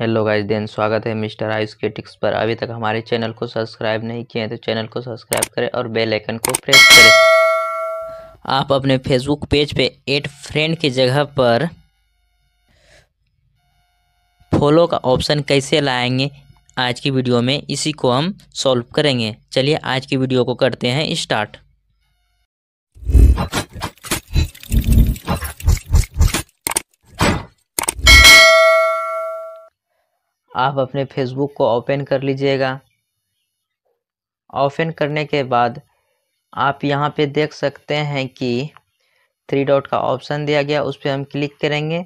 hello guys then स्वागत है mister ice के टिक्स पर अभी तक हमारे चैनल को सब्सक्राइब नहीं किए हैं तो चैनल को सब्सक्राइब करें और बेल आइकन को प्रेस करें आप अपने फेसबुक पेज पे एड फ्रेंड की जगह पर फॉलो का ऑप्शन कैसे लाएंगे आज की वीडियो में इसी को हम सॉल्व करेंगे चलिए आज की वीडियो को करते हैं स्टार्ट आप अपने फेसबुक को ओपन कर लीजिएगा ओपन करने के बाद आप यहाँ पे देख सकते हैं कि थ्री डॉट का ऑप्शन दिया गया उस पर हम क्लिक करेंगे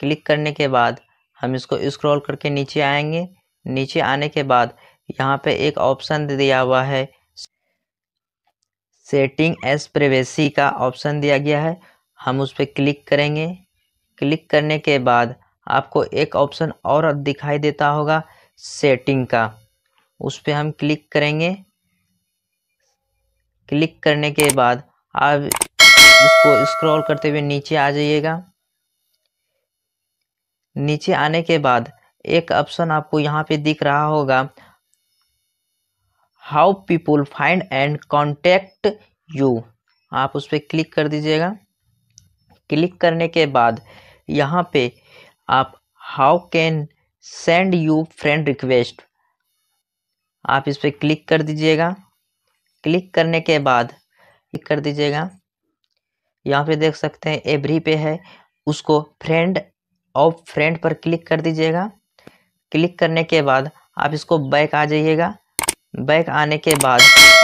क्लिक करने के बाद हम इसको स्क्रॉल करके नीचे आएंगे नीचे आने के बाद यहाँ पे एक ऑप्शन दिया हुआ है सेटिंग एस प्रेवेसी का ऑप्शन दिया गया है हम उस पर क्लिक करेंगे क्लिक करने के बाद आपको एक ऑप्शन और दिखाई देता होगा सेटिंग का उस पर हम क्लिक करेंगे क्लिक करने के बाद आप इसको स्क्रॉल करते हुए नीचे आ जाइएगा नीचे आने के बाद एक ऑप्शन आपको यहाँ पे दिख रहा होगा how people find and contact you आप उस पर क्लिक कर दीजिएगा क्लिक करने के बाद यहाँ पे आप how can send you friend request आप इस पर क्लिक कर दीजिएगा क्लिक करने के बाद क्लिक कर दीजिएगा यहाँ पे देख सकते हैं एवरी पे है उसको फ्रेंड और फ्रेंड पर क्लिक कर दीजिएगा क्लिक करने के बाद आप इसको बैक आ जाइएगा बैक आने के बाद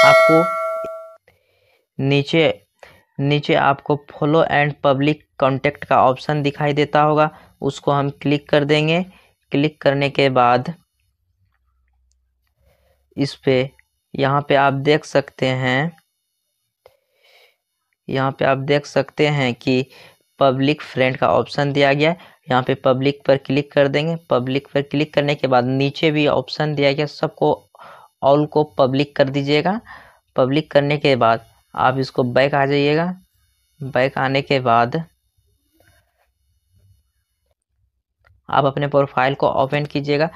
आपको नीचे नीचे आपको फॉलो एंड पब्लिक कॉन्टैक्ट का ऑप्शन दिखाई देता होगा उसको हम क्लिक कर देंगे क्लिक करने के बाद इस पर यहाँ पे आप देख सकते हैं यहाँ पे आप देख सकते हैं कि पब्लिक फ्रेंड का ऑप्शन दिया गया है यहाँ पे पब्लिक पर क्लिक कर देंगे पब्लिक पर क्लिक करने के बाद नीचे भी ऑप्शन दिया गया सबको ऑल को पब्लिक कर दीजिएगा पब्लिक करने के बाद आप इसको बैक आ जाइएगा बैक आने के बाद आप अपने प्रोफाइल को ओपन कीजिएगा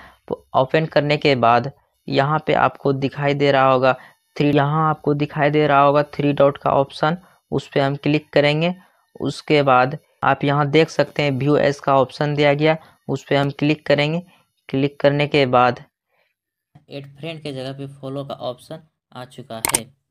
ओपन करने के बाद यहाँ पे आपको दिखाई दे रहा होगा थ्री यहाँ आपको दिखाई दे रहा होगा थ्री डॉट का ऑप्शन उस पर हम क्लिक करेंगे उसके बाद आप यहाँ देख सकते हैं व्यू एस का ऑप्शन दिया गया उस पर हम क्लिक करेंगे क्लिक करने के बाद एड फ्रेंड के जगह पे फॉलो का ऑप्शन आ चुका है